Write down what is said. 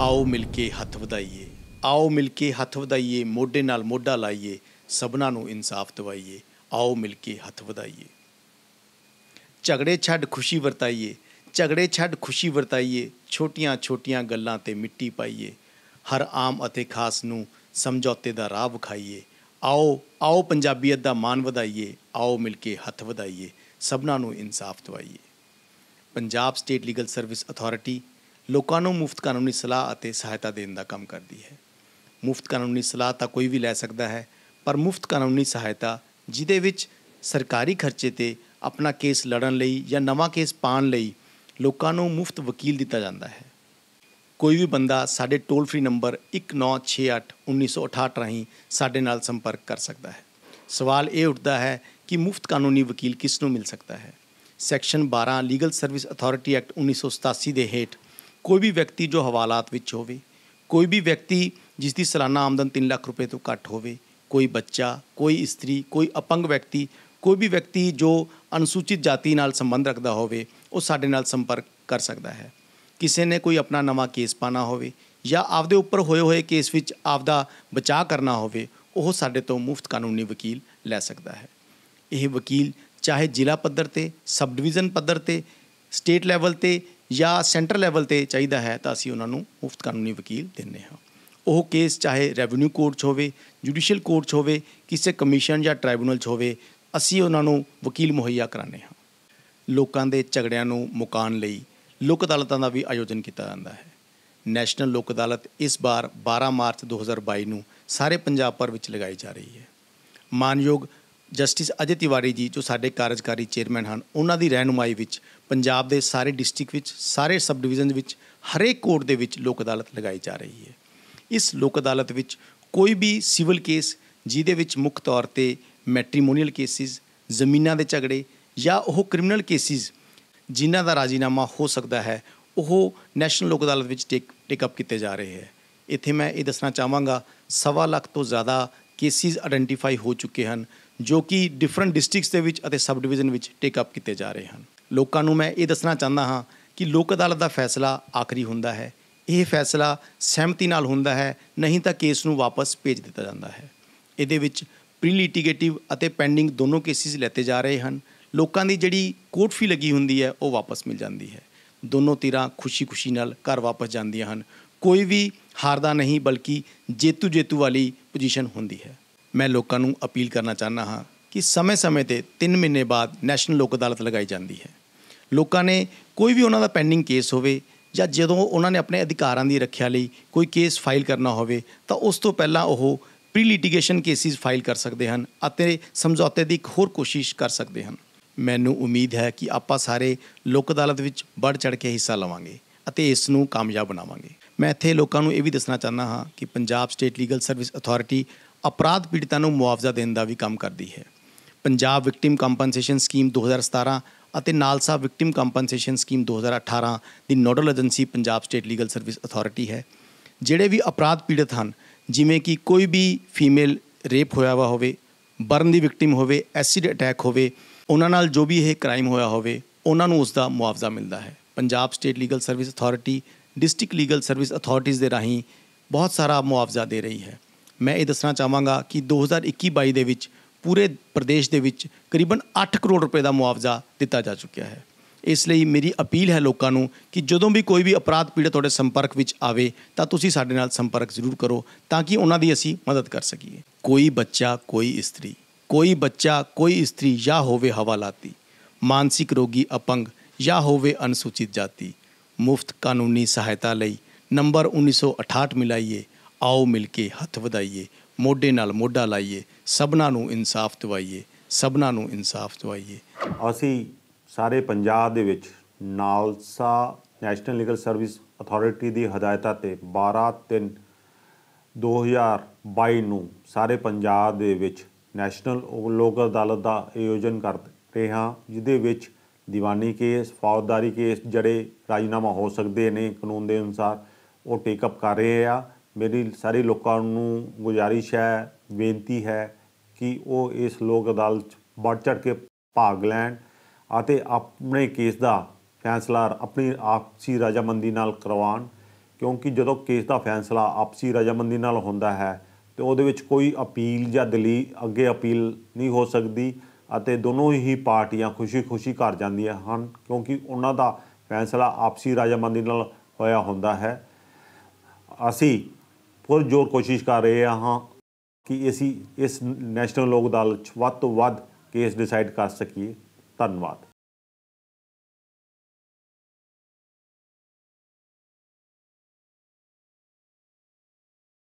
ਆਓ ਮਿਲ ਕੇ ਹੱਥ ਵਧਾਈਏ ਆਓ ਮਿਲ ਕੇ ਹੱਥ ਵਧਾਈਏ ਮੋਢੇ ਨਾਲ ਮੋਢਾ ਲਾਈਏ ਸਭਨਾਂ ਨੂੰ ਇਨਸਾਫ ਦਿਵਾਈਏ ਆਓ ਮਿਲ ਕੇ ਹੱਥ ਵਧਾਈਏ ਝਗੜੇ ਛੱਡ ਖੁਸ਼ੀ ਵਰਤਾਈਏ ਝਗੜੇ ਛੱਡ ਖੁਸ਼ੀ ਵਰਤਾਈਏ ਛੋਟੀਆਂ-ਛੋਟੀਆਂ ਗੱਲਾਂ ਤੇ ਮਿੱਟੀ ਪਾਈਏ ਹਰ ਆਮ ਅਤੇ ਖਾਸ ਨੂੰ ਸਮਝੌਤੇ ਦਾ ਰਾਹ ਵਿਖਾਈਏ ਆਓ ਆਓ ਪੰਜਾਬੀਅਤ ਦਾ ਮਾਣ ਵਧਾਈਏ ਆਓ ਮਿਲ ਕੇ ਹੱਥ ਵਧਾਈਏ ਸਭਨਾਂ ਨੂੰ ਇਨਸਾਫ ਦਿਵਾਈਏ Punjab state legal service authority ਲੋਕਾਂ ਨੂੰ ਮੁਫਤ ਕਾਨੂੰਨੀ ਸਲਾਹ ਅਤੇ ਸਹਾਇਤਾ ਦੇਣ ਦਾ ਕੰਮ ਕਰਦੀ ਹੈ ਮੁਫਤ ਕਾਨੂੰਨੀ ਸਲਾਹ ਤਾਂ ਕੋਈ ਵੀ ਲੈ ਸਕਦਾ ਹੈ ਪਰ ਮੁਫਤ ਕਾਨੂੰਨੀ ਸਹਾਇਤਾ ਜਿਦੇ ਵਿੱਚ ਸਰਕਾਰੀ ਖਰਚੇ ਤੇ ਆਪਣਾ ਕੇਸ ਲੜਨ ਲਈ ਜਾਂ ਨਵਾਂ ਕੇਸ ਪਾਣ ਲਈ ਲੋਕਾਂ ਨੂੰ ਮੁਫਤ ਵਕੀਲ ਦਿੱਤਾ ਜਾਂਦਾ ਹੈ ਕੋਈ ਵੀ ਬੰਦਾ ਸਾਡੇ ਟੋਲ ਫ੍ਰੀ ਨੰਬਰ 19681968 ਰਾਹੀਂ ਸਾਡੇ ਨਾਲ ਸੰਪਰਕ ਕਰ ਸਕਦਾ ਹੈ ਸਵਾਲ ਇਹ ਉੱਠਦਾ ਹੈ ਕਿ ਮੁਫਤ ਕਾਨੂੰਨੀ ਵਕੀਲ ਕਿਸ ਨੂੰ ਮਿਲ ਸਕਦਾ ਹੈ section 12 legal service authority act 1987 ਦੇ ਹੇਠ ਕੋਈ ਵੀ ਵਿਅਕਤੀ ਜੋ ਹਵਾਲਾਤ ਵਿੱਚ ਹੋਵੇ ਕੋਈ ਵੀ ਵਿਅਕਤੀ ਜਿਸ ਦੀ ਸਾਲਾਨਾ ਆਮਦਨ 3 ਲੱਖ ਰੁਪਏ ਤੋਂ ਘੱਟ ਹੋਵੇ ਕੋਈ ਬੱਚਾ ਕੋਈ ਇਸਤਰੀ ਕੋਈ ਅਪੰਗ ਵਿਅਕਤੀ ਕੋਈ ਵੀ ਵਿਅਕਤੀ ਜੋ ਅਨੁਸੂਚਿਤ ਜਾਤੀ ਨਾਲ ਸੰਬੰਧ ਰੱਖਦਾ ਹੋਵੇ ਉਹ ਸਾਡੇ ਨਾਲ ਸੰਪਰਕ ਕਰ ਸਕਦਾ ਹੈ ਕਿਸੇ ਨੇ ਕੋਈ ਆਪਣਾ ਨਵਾਂ ਕੇਸ ਪਾਣਾ ਹੋਵੇ ਜਾਂ ਆਪਦੇ ਉੱਪਰ ਹੋਏ ਹੋਏ ਕੇਸ ਵਿੱਚ ਆਪਦਾ ਬਚਾਅ ਕਰਨਾ ਹੋਵੇ ਉਹ ਸਾਡੇ ਤੋਂ ਮੁਫਤ ਕਾਨੂੰਨੀ ਵਕੀਲ ਲੈ ਸਕਦਾ ਹੈ ਇਹ ਵਕੀਲ ਚਾਹੇ ਜ਼ਿਲ੍ਹਾ ਪੱਧਰ ਤੇ ਸਬ ਡਿਵੀਜ਼ਨ ਪੱਧਰ ਤੇ ਸਟੇਟ ਲੈਵਲ ਤੇ ਜਾਂ ਸੈਂਟਰ ਲੈਵਲ ਤੇ ਚਾਹੀਦਾ ਹੈ ਤਾਂ ਅਸੀਂ ਉਹਨਾਂ ਨੂੰ ਮੁਫਤ ਕਾਨੂੰਨੀ ਵਕੀਲ ਦਿੰਨੇ ਹਾਂ ਉਹ ਕੇਸ ਚਾਹੇ ਰੈਵਨਿਊ ਕੋਰਟ 'ਚ ਹੋਵੇ ਜੁਡੀਸ਼ੀਅਲ ਕੋਰਟ 'ਚ ਹੋਵੇ ਕਿਸੇ ਕਮਿਸ਼ਨ ਜਾਂ ਟ੍ਰਾਈਬਿਊਨਲ 'ਚ ਹੋਵੇ ਅਸੀਂ ਉਹਨਾਂ ਨੂੰ ਵਕੀਲ ਮੁਹੱਈਆ ਕਰਾਉਂਦੇ ਹਾਂ ਲੋਕਾਂ ਦੇ ਝਗੜਿਆਂ ਨੂੰ ਮੁਕਾਨ ਲਈ ਲੋਕ ਅਦਾਲਤਾਂ ਦਾ ਵੀ ਆਯੋਜਨ ਕੀਤਾ ਜਾਂਦਾ ਹੈ ਨੈਸ਼ਨਲ ਲੋਕ ਅਦਾਲਤ ਇਸ ਵਾਰ 12 ਮਾਰਚ 2022 ਨੂੰ ਸਾਰੇ ਪੰਜਾਬ ਪਰ ਵਿੱਚ ਲਗਾਈ ਜਾ ਰਹੀ ਹੈ ਮਾਨਯੋਗ ਜਸਟਿਸ ਅਜੇ ਤਿਵਾਰੀ ਜੀ ਜੋ ਸਾਡੇ ਕਾਰਜਕਾਰੀ ਚੇਅਰਮੈਨ ਹਨ ਉਹਨਾਂ ਦੀ ਰਹਿਨੁਮਾਈ ਵਿੱਚ ਪੰਜਾਬ ਦੇ ਸਾਰੇ ਡਿਸਟ੍ਰਿਕਟ ਵਿੱਚ ਸਾਰੇ ਸਬ ਡਿਵੀਜ਼ਨ ਵਿੱਚ ਹਰੇਕ ਕੋਰਟ ਦੇ ਵਿੱਚ ਲੋਕ ਅਦਾਲਤ ਲਗਾਈ ਜਾ ਰਹੀ ਹੈ ਇਸ ਲੋਕ ਅਦਾਲਤ ਵਿੱਚ ਕੋਈ ਵੀ ਸਿਵਲ ਕੇਸ ਜਿਹਦੇ ਵਿੱਚ ਮੁੱਖ ਤੌਰ ਤੇ ਮੈਟ੍ਰੀਮੋਨੀਅਲ ਕੇਸਿਸ ਜ਼ਮੀਨਾਂ ਦੇ ਝਗੜੇ ਜਾਂ ਉਹ ਕ੍ਰਿਮੀਨਲ ਕੇਸਿਸ ਜਿਨ੍ਹਾਂ ਦਾ ਰਾਜ਼ੀਨਾਮਾ ਹੋ ਸਕਦਾ ਹੈ ਉਹ ਨੈਸ਼ਨਲ ਲੋਕ ਅਦਾਲਤ ਵਿੱਚ ਟੇਕ ਟੇਕ ਅਪ ਕੀਤੇ ਜਾ ਰਹੇ ਹੈ ਇੱਥੇ ਮੈਂ ਇਹ ਦੱਸਣਾ ਚਾਹਾਂਗਾ ਸਵਾ ਲੱਖ ਤੋਂ ਜ਼ਿਆਦਾ ਕੇਸਿਸ ਆਇਡੈਂਟੀਫਾਈ ਹੋ ਚੁੱਕੇ ਹਨ ਜੋ ਕਿ ਡਿਫਰੈਂਟ ਡਿਸਟ੍ਰਿਕਟਸ ਦੇ ਵਿੱਚ ਅਤੇ ਸਬ ਡਿਵੀਜ਼ਨ ਵਿੱਚ ਟੇਕ ਅਪ ਕੀਤੇ ਜਾ ਰਹੇ ਹਨ ਲੋਕਾਂ ਨੂੰ ਮੈਂ ਇਹ ਦੱਸਣਾ ਚਾਹੁੰਦਾ ਹਾਂ ਕਿ ਲੋਕ ਅਦਾਲਤ ਦਾ ਫੈਸਲਾ ਆਖਰੀ ਹੁੰਦਾ ਹੈ ਇਹ ਫੈਸਲਾ ਸਹਿਮਤੀ ਨਾਲ ਹੁੰਦਾ ਹੈ ਨਹੀਂ ਤਾਂ ਕੇਸ ਨੂੰ ਵਾਪਸ ਭੇਜ ਦਿੱਤਾ ਜਾਂਦਾ ਹੈ ਇਹਦੇ ਵਿੱਚ ਪ੍ਰੀ ਲਿਟੀਗੇਟਿਵ ਅਤੇ ਪੈਂਡਿੰਗ ਦੋਨੋਂ ਕੇਸਿਸ ਲੈਤੇ ਜਾ ਰਹੇ ਹਨ ਲੋਕਾਂ ਦੀ ਜਿਹੜੀ ਕੋਰਟ ਫੀ ਲੱਗੀ ਹੁੰਦੀ ਹੈ ਉਹ ਵਾਪਸ ਮਿਲ ਜਾਂਦੀ ਹੈ ਦੋਨੋਂ ਧਿਰਾਂ ਖੁਸ਼ੀ-ਖੁਸ਼ੀ ਨਾਲ ਘਰ ਵਾਪਸ ਜਾਂਦੀਆਂ ਹਨ ਕੋਈ ਵੀ ਹਾਰਦਾ ਨਹੀਂ ਬਲਕਿ ਜੇਤੂ ਜੇਤੂ ਵਾਲੀ ਪੋਜੀਸ਼ਨ ਹੁੰਦੀ ਹੈ ਮੈਂ ਲੋਕਾਂ ਨੂੰ ਅਪੀਲ ਕਰਨਾ ਚਾਹੁੰਦਾ ਹਾਂ ਕਿ ਸਮੇਂ-ਸਮੇਂ ਤੇ 3 ਮਹੀਨੇ ਬਾਅਦ ਨੈਸ਼ਨਲ ਲੋਕ ਅਦਾਲਤ ਲਗਾਈ ਜਾਂਦੀ ਹੈ ਲੋਕਾਂ ਨੇ ਕੋਈ ਵੀ ਉਹਨਾਂ ਦਾ ਪੈਂਡਿੰਗ ਕੇਸ ਹੋਵੇ ਜਾਂ ਜਦੋਂ ਉਹਨਾਂ ਨੇ ਆਪਣੇ ਅਧਿਕਾਰਾਂ ਦੀ ਰੱਖਿਆ ਲਈ ਕੋਈ ਕੇਸ ਫਾਈਲ ਕਰਨਾ ਹੋਵੇ ਤਾਂ ਉਸ ਤੋਂ ਪਹਿਲਾਂ ਉਹ ਪ੍ਰੀ ਲਿਟੀਗੇਸ਼ਨ ਕੇਸਿਸ ਫਾਈਲ ਕਰ ਸਕਦੇ ਹਨ ਅਤੇ ਸਮਝੌਤੇ ਦੀ ਇੱਕ ਹੋਰ ਕੋਸ਼ਿਸ਼ ਕਰ ਸਕਦੇ ਹਨ ਮੈਨੂੰ ਉਮੀਦ ਹੈ ਕਿ ਆਪਾਂ ਸਾਰੇ ਲੋਕ ਅਦਾਲਤ ਵਿੱਚ ਵੱਧ ਚੜ ਕੇ ਹਿੱਸਾ ਲਵਾਂਗੇ ਅਤੇ ਇਸ ਨੂੰ ਕਾਮਯਾਬ ਬਣਾਵਾਂਗੇ ਮੈਂ ਇੱਥੇ ਲੋਕਾਂ ਨੂੰ ਇਹ ਵੀ ਦੱਸਣਾ ਚਾਹੁੰਦਾ ਹਾਂ ਕਿ Punjab state legal service authority ਅਪਰਾਧ ਪੀੜਤਾਂ ਨੂੰ ਮੁਆਵਜ਼ਾ ਦੇਣ ਦਾ ਵੀ ਕੰਮ ਕਰਦੀ ਹੈ ਪੰਜਾਬ ਵਿਕਟਿਮ ਕੰਪਨਸੇਸ਼ਨ ਸਕੀਮ 2017 ਅਤੇ ਨਾਲਸਾ ਵਿਕਟਿਮ ਕੰਪਨਸੇਸ਼ਨ ਸਕੀਮ 2018 ਦੀ nodal agency Punjab state legal service authority ਹੈ ਜਿਹੜੇ ਵੀ ਅਪਰਾਧ ਪੀੜਤ ਹਨ ਜਿਵੇਂ ਕਿ ਕੋਈ ਵੀ ਫੀਮੇਲ ਰੇਪ ਹੋਇਆ ਵਾ ਹੋਵੇ ਬਰਨ ਦੀ ਵਿਕਟਿਮ ਹੋਵੇ ਐਸਿਡ ਅਟੈਕ ਹੋਵੇ ਉਹਨਾਂ ਨਾਲ ਜੋ ਵੀ ਇਹ ਕ੍ਰਾਈਮ ਹੋਇਆ ਹੋਵੇ ਉਹਨਾਂ ਨੂੰ ਉਸ ਦਾ ਮੁਆਵਜ਼ਾ ਮਿਲਦਾ ਹੈ Punjab state legal service authority district legal service ਅਥਾਰਟੀਆਂ ਦੇ ਰਾਹੀਂ ਬਹੁਤ ਸਾਰਾ ਮੁਆਵਜ਼ਾ ਦੇ ਰਹੀ ਹੈ ਮੈਂ ਇਹ ਦੱਸਣਾ ਚਾਹਾਂਗਾ ਕਿ 2021-22 ਦੇ ਵਿੱਚ ਪੂਰੇ ਪ੍ਰਦੇਸ਼ ਦੇ ਵਿੱਚ ਕਰੀਬਨ 8 ਕਰੋੜ ਰੁਪਏ ਦਾ ਮੁਆਵਜ਼ਾ ਦਿੱਤਾ ਜਾ ਚੁੱਕਿਆ ਹੈ ਇਸ ਲਈ ਮੇਰੀ ਅਪੀਲ ਹੈ ਲੋਕਾਂ ਨੂੰ ਕਿ ਜਦੋਂ ਵੀ ਕੋਈ ਵੀ ਅਪਰਾਧ ਪੀੜਤ ਤੁਹਾਡੇ ਸੰਪਰਕ ਵਿੱਚ ਆਵੇ ਤਾਂ ਤੁਸੀਂ ਸਾਡੇ ਨਾਲ ਸੰਪਰਕ ਜ਼ਰੂਰ ਕਰੋ ਤਾਂ ਕਿ ਉਹਨਾਂ ਦੀ ਅਸੀਂ ਮਦਦ ਕਰ ਸਕੀਏ ਕੋਈ ਬੱਚਾ ਕੋਈ ਇਸਤਰੀ ਕੋਈ ਬੱਚਾ ਕੋਈ ਇਸਤਰੀ ਜਾਂ ਹੋਵੇ ਹਵਾਲਾਤੀ ਮਾਨਸਿਕ ਰੋਗੀ ਅਪੰਗ ਜਾਂ ਹੋਵੇ ਅਨਸੂਚਿਤ ਜਾਤੀ ਮੁਫਤ ਕਾਨੂੰਨੀ ਸਹਾਇਤਾ ਲਈ ਨੰਬਰ 1968 ਮਿਲਾਈਏ ਆਓ ਮਿਲ ਕੇ ਹੱਥ ਵਧਾਈਏ ਮੋਢੇ ਨਾਲ ਮੋਢਾ ਲਾਈਏ ਸਭਨਾਂ ਨੂੰ ਇਨਸਾਫ ਦਿਵਾਈਏ ਸਭਨਾਂ ਨੂੰ ਇਨਸਾਫ ਦਿਵਾਈਏ ਅਸੀਂ ਸਾਰੇ ਪੰਜਾਬ ਦੇ ਵਿੱਚ NALSA national legal service authority ਦੀ ਹਦਾਇਤਾਂ ਤੇ 12 3 2022 ਨੂੰ ਸਾਰੇ ਪੰਜਾਬ ਦੇ ਵਿੱਚ ਨੈਸ਼ਨਲ ਲੋਕ ਅਦਾਲਤ ਦਾ ਆਯੋਜਨ ਕਰ ਰਹੇ ਹਾਂ ਜਿਦੇ ਵਿੱਚ ਦੀਵਾਨੀ ਕੇਸ ਫੌਜਦਾਰੀ ਕੇਸ ਜਿਹੜੇ ਰਾਜਨਾਮਾ ਹੋ ਸਕਦੇ ਨੇ ਕਾਨੂੰਨ ਦੇ ਅਨੁਸਾਰ ਉਹ ਟੇਕ ਅਪ ਕਰ ਰਹੇ ਆ ਮੇਰੀ ਸਾਰੇ ਲੋਕਾਂ ਨੂੰ ਗੁਜ਼ਾਰਿਸ਼ ਹੈ ਬੇਨਤੀ ਹੈ ਕਿ ਉਹ ਇਸ ਲੋਕ ਅਦਾਲਤ ਵੱਡ ਚੜ ਕੇ ਭਾਗ ਲੈਣ ਅਤੇ ਆਪਣੇ ਕੇਸ ਦਾ ਫੈਸਲਾ ਆਪਣੀ ਆਪਸੀ ਰਾਜਮੰਦੀ ਨਾਲ ਕਰਵਾਉਣ ਕਿਉਂਕਿ ਜਦੋਂ ਕੇਸ ਦਾ ਫੈਸਲਾ ਆਪਸੀ ਰਾਜਮੰਦੀ ਨਾਲ ਹੁੰਦਾ ਹੈ ਤੇ ਉਹਦੇ ਵਿੱਚ ਕੋਈ ਅਪੀਲ ਜਾਂ ਦਲੀਲ ਅੱਗੇ ਅਪੀਲ ਨਹੀਂ ਹੋ ਸਕਦੀ ਅਤੇ ਦੋਨੋਂ ਹੀ ਪਾਰਟੀਆਂ ਖੁਸ਼ੀ-ਖੁਸ਼ੀ ਘਰ ਜਾਂਦੀਆਂ ਹਨ ਕਿਉਂਕਿ ਉਹਨਾਂ ਦਾ ਫੈਸਲਾ ਆਪਸੀ ਰਾਜਮੰਦੀ ਨਾਲ ਹੋਇਆ ਹੁੰਦਾ ਹੈ ਅਸੀਂ ਜੋਰ ਕੋਸ਼ਿਸ਼ ਕਰ ਰਹੇ ਹਾਂ ਕਿ ਅਸੀਂ ਇਸ ਨੈਸ਼ਨਲ ਲੋਕ ਅਦਾਲਤ 'ਚ ਵੱਧ ਤੋਂ ਵੱਧ ਕੇਸ ਡਿਸਾਈਡ ਕਰ ਸਕੀਏ ਧੰਨਵਾਦ